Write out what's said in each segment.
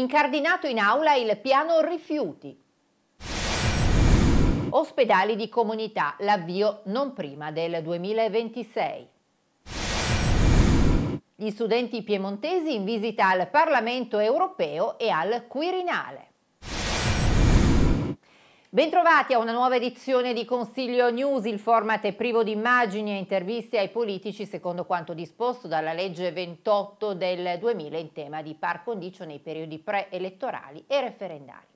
Incardinato in aula il piano rifiuti. Ospedali di comunità, l'avvio non prima del 2026. Gli studenti piemontesi in visita al Parlamento europeo e al Quirinale. Bentrovati a una nuova edizione di Consiglio News, il format è privo di immagini e interviste ai politici secondo quanto disposto dalla legge 28 del 2000 in tema di par condicio nei periodi preelettorali e referendari.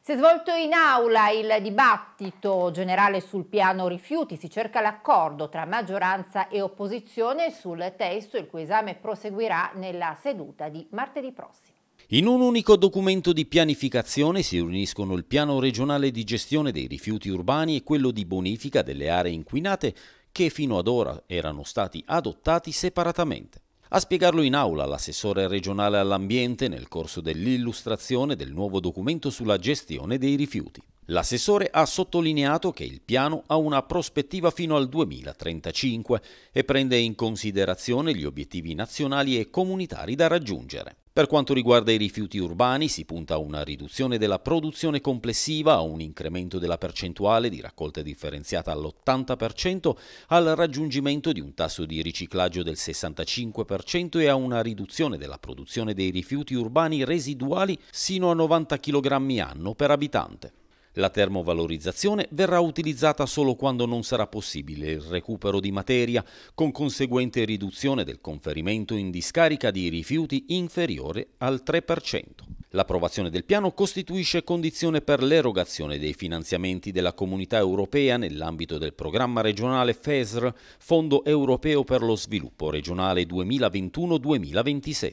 Si è svolto in aula il dibattito generale sul piano rifiuti, si cerca l'accordo tra maggioranza e opposizione sul testo il cui esame proseguirà nella seduta di martedì prossimo. In un unico documento di pianificazione si riuniscono il piano regionale di gestione dei rifiuti urbani e quello di bonifica delle aree inquinate che fino ad ora erano stati adottati separatamente. A spiegarlo in aula l'assessore regionale all'ambiente nel corso dell'illustrazione del nuovo documento sulla gestione dei rifiuti. L'assessore ha sottolineato che il piano ha una prospettiva fino al 2035 e prende in considerazione gli obiettivi nazionali e comunitari da raggiungere. Per quanto riguarda i rifiuti urbani si punta a una riduzione della produzione complessiva, a un incremento della percentuale di raccolta differenziata all'80%, al raggiungimento di un tasso di riciclaggio del 65% e a una riduzione della produzione dei rifiuti urbani residuali sino a 90 kg anno per abitante. La termovalorizzazione verrà utilizzata solo quando non sarà possibile il recupero di materia, con conseguente riduzione del conferimento in discarica di rifiuti inferiore al 3%. L'approvazione del piano costituisce condizione per l'erogazione dei finanziamenti della Comunità europea nell'ambito del programma regionale FESR, Fondo europeo per lo sviluppo regionale 2021-2027.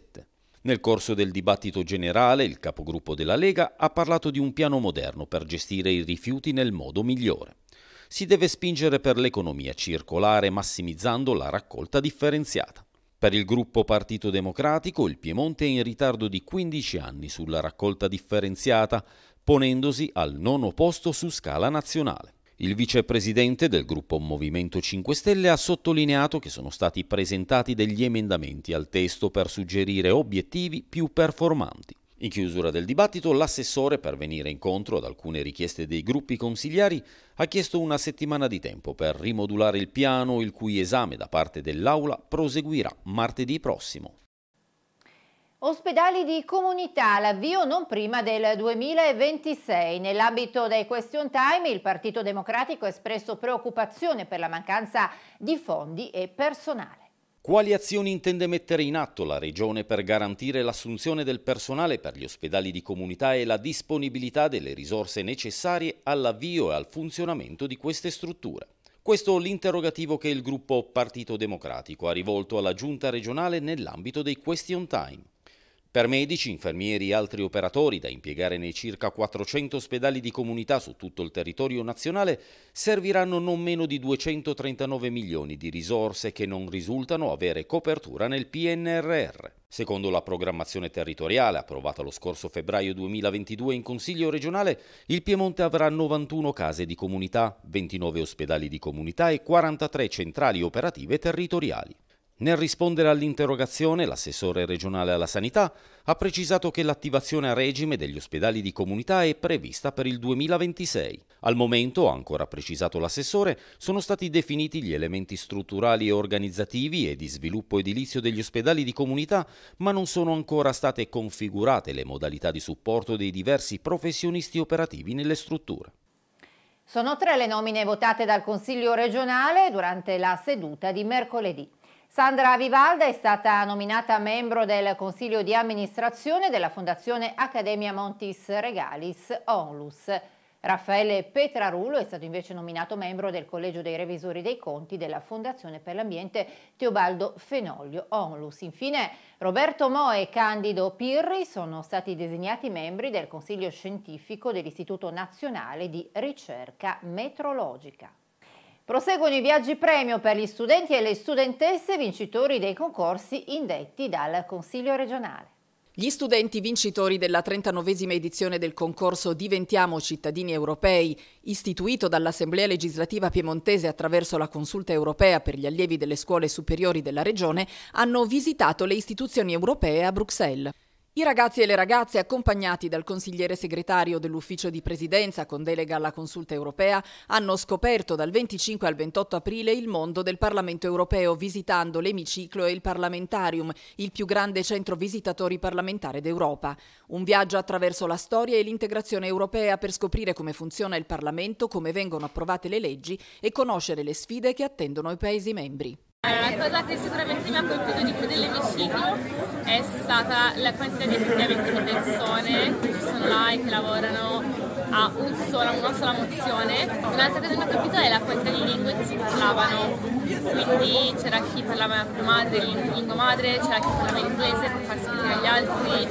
Nel corso del dibattito generale il capogruppo della Lega ha parlato di un piano moderno per gestire i rifiuti nel modo migliore. Si deve spingere per l'economia circolare massimizzando la raccolta differenziata. Per il gruppo Partito Democratico il Piemonte è in ritardo di 15 anni sulla raccolta differenziata, ponendosi al nono posto su scala nazionale. Il vicepresidente del gruppo Movimento 5 Stelle ha sottolineato che sono stati presentati degli emendamenti al testo per suggerire obiettivi più performanti. In chiusura del dibattito, l'assessore, per venire incontro ad alcune richieste dei gruppi consigliari, ha chiesto una settimana di tempo per rimodulare il piano, il cui esame da parte dell'Aula proseguirà martedì prossimo. Ospedali di comunità, l'avvio non prima del 2026. Nell'ambito dei question time il Partito Democratico ha espresso preoccupazione per la mancanza di fondi e personale. Quali azioni intende mettere in atto la Regione per garantire l'assunzione del personale per gli ospedali di comunità e la disponibilità delle risorse necessarie all'avvio e al funzionamento di queste strutture? Questo è l'interrogativo che il gruppo Partito Democratico ha rivolto alla Giunta regionale nell'ambito dei Question Time. Per medici, infermieri e altri operatori da impiegare nei circa 400 ospedali di comunità su tutto il territorio nazionale serviranno non meno di 239 milioni di risorse che non risultano avere copertura nel PNRR. Secondo la programmazione territoriale approvata lo scorso febbraio 2022 in Consiglio regionale, il Piemonte avrà 91 case di comunità, 29 ospedali di comunità e 43 centrali operative territoriali. Nel rispondere all'interrogazione, l'assessore regionale alla sanità ha precisato che l'attivazione a regime degli ospedali di comunità è prevista per il 2026. Al momento, ha ancora precisato l'assessore, sono stati definiti gli elementi strutturali e organizzativi e di sviluppo edilizio degli ospedali di comunità, ma non sono ancora state configurate le modalità di supporto dei diversi professionisti operativi nelle strutture. Sono tre le nomine votate dal Consiglio regionale durante la seduta di mercoledì. Sandra Vivalda è stata nominata membro del Consiglio di amministrazione della Fondazione Accademia Montis Regalis Onlus. Raffaele Petrarulo è stato invece nominato membro del Collegio dei Revisori dei Conti della Fondazione per l'Ambiente Teobaldo Fenoglio Onlus. Infine Roberto Moe e Candido Pirri sono stati designati membri del Consiglio Scientifico dell'Istituto Nazionale di Ricerca Metrologica. Proseguono i viaggi premio per gli studenti e le studentesse vincitori dei concorsi indetti dal Consiglio regionale. Gli studenti vincitori della 39esima edizione del concorso Diventiamo cittadini europei, istituito dall'Assemblea legislativa piemontese attraverso la consulta europea per gli allievi delle scuole superiori della regione, hanno visitato le istituzioni europee a Bruxelles. I ragazzi e le ragazze, accompagnati dal consigliere segretario dell'ufficio di presidenza con delega alla consulta europea, hanno scoperto dal 25 al 28 aprile il mondo del Parlamento europeo visitando l'emiciclo e il Parlamentarium, il più grande centro visitatori parlamentare d'Europa. Un viaggio attraverso la storia e l'integrazione europea per scoprire come funziona il Parlamento, come vengono approvate le leggi e conoscere le sfide che attendono i Paesi membri la cosa che sicuramente mi ha colpito di più dell'emiciclo è stata la quantità di effettivamente di persone che ci sono là e che lavorano a un solo, una sola mozione. Un'altra cosa che mi ha colpito è la quantità di lingue che si parlavano, quindi c'era chi parlava la propria madre, lingua madre, c'era chi parlava inglese per farsi capire agli altri,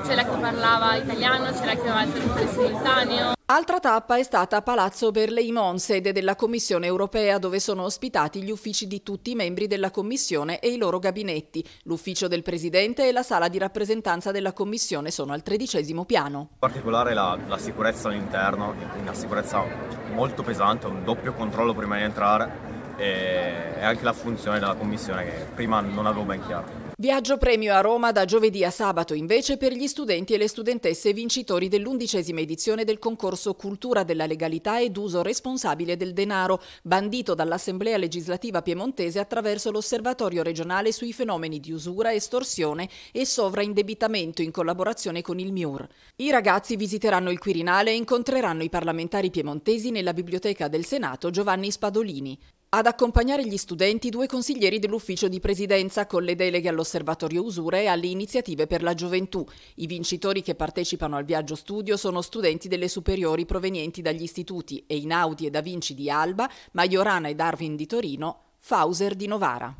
c'è la che parlava italiano, c'era chi aveva il traduttore simultaneo. Altra tappa è stata a Palazzo Berleimon, sede della Commissione europea, dove sono ospitati gli uffici di tutti i membri della Commissione e i loro gabinetti. L'ufficio del Presidente e la sala di rappresentanza della Commissione sono al tredicesimo piano. In particolare la, la sicurezza all'interno, una sicurezza molto pesante, un doppio controllo prima di entrare e anche la funzione della Commissione che prima non avevo ben chiaro. Viaggio premio a Roma da giovedì a sabato invece per gli studenti e le studentesse vincitori dell'undicesima edizione del concorso Cultura della legalità ed uso responsabile del denaro, bandito dall'Assemblea legislativa piemontese attraverso l'Osservatorio regionale sui fenomeni di usura, estorsione e sovraindebitamento in collaborazione con il MIUR. I ragazzi visiteranno il Quirinale e incontreranno i parlamentari piemontesi nella biblioteca del Senato Giovanni Spadolini. Ad accompagnare gli studenti due consiglieri dell'ufficio di presidenza con le deleghe all'osservatorio usure e alle iniziative per la gioventù. I vincitori che partecipano al viaggio studio sono studenti delle superiori provenienti dagli istituti Einaudi e Da Vinci di Alba, Maiorana e Darwin di Torino, Fauser di Novara.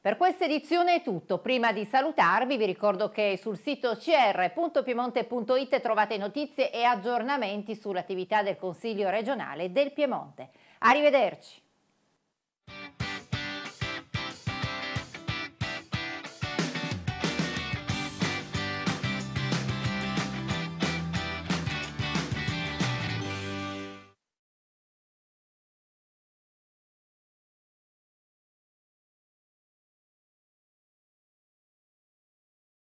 Per questa edizione è tutto. Prima di salutarvi vi ricordo che sul sito cr.piemonte.it trovate notizie e aggiornamenti sull'attività del Consiglio regionale del Piemonte. Arrivederci!